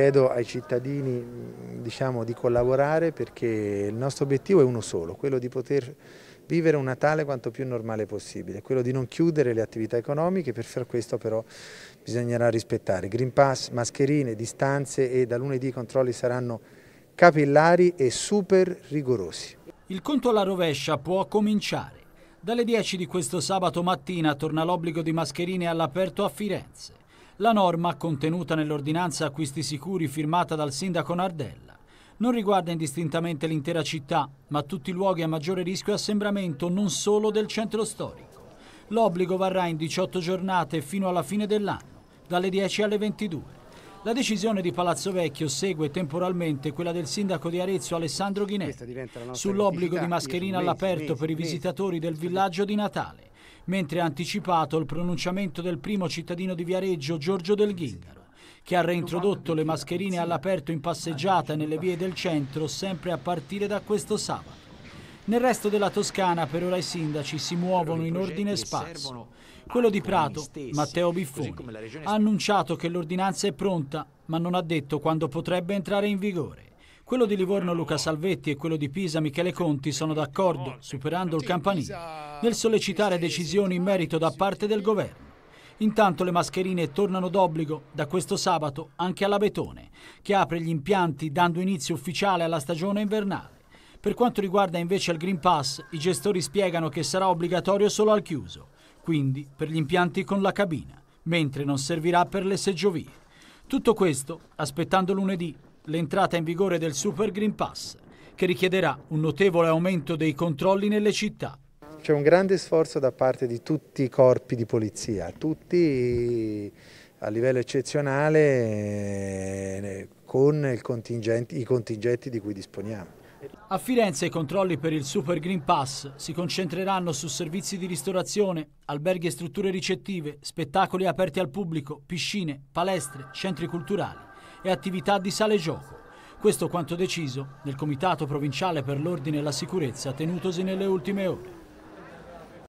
chiedo ai cittadini diciamo, di collaborare perché il nostro obiettivo è uno solo, quello di poter vivere un Natale quanto più normale possibile, quello di non chiudere le attività economiche, per far questo però bisognerà rispettare Green Pass, mascherine, distanze e da lunedì i controlli saranno capillari e super rigorosi. Il conto alla rovescia può cominciare. Dalle 10 di questo sabato mattina torna l'obbligo di mascherine all'aperto a Firenze la norma contenuta nell'ordinanza acquisti sicuri firmata dal sindaco Nardella non riguarda indistintamente l'intera città, ma tutti i luoghi a maggiore rischio e assembramento non solo del centro storico. L'obbligo varrà in 18 giornate fino alla fine dell'anno, dalle 10 alle 22. La decisione di Palazzo Vecchio segue temporalmente quella del sindaco di Arezzo Alessandro Ghinè sull'obbligo di mascherina all'aperto per i visitatori del villaggio di Natale mentre ha anticipato il pronunciamento del primo cittadino di Viareggio, Giorgio Del Ghingaro che ha reintrodotto le mascherine all'aperto in passeggiata nelle vie del centro sempre a partire da questo sabato. Nel resto della Toscana per ora i sindaci si muovono in ordine sparso. Quello di Prato, Matteo Biffoni, ha annunciato che l'ordinanza è pronta, ma non ha detto quando potrebbe entrare in vigore. Quello di Livorno Luca Salvetti e quello di Pisa Michele Conti sono d'accordo, superando il campanile nel sollecitare decisioni in merito da parte del governo. Intanto le mascherine tornano d'obbligo da questo sabato anche alla Betone, che apre gli impianti dando inizio ufficiale alla stagione invernale. Per quanto riguarda invece il Green Pass, i gestori spiegano che sarà obbligatorio solo al chiuso, quindi per gli impianti con la cabina, mentre non servirà per le seggiovie. Tutto questo aspettando lunedì l'entrata in vigore del Super Green Pass, che richiederà un notevole aumento dei controlli nelle città. C'è un grande sforzo da parte di tutti i corpi di polizia, tutti a livello eccezionale eh, con contingenti, i contingenti di cui disponiamo. A Firenze i controlli per il Super Green Pass si concentreranno su servizi di ristorazione, alberghi e strutture ricettive, spettacoli aperti al pubblico, piscine, palestre, centri culturali e attività di sale gioco. Questo quanto deciso nel Comitato Provinciale per l'Ordine e la Sicurezza tenutosi nelle ultime ore.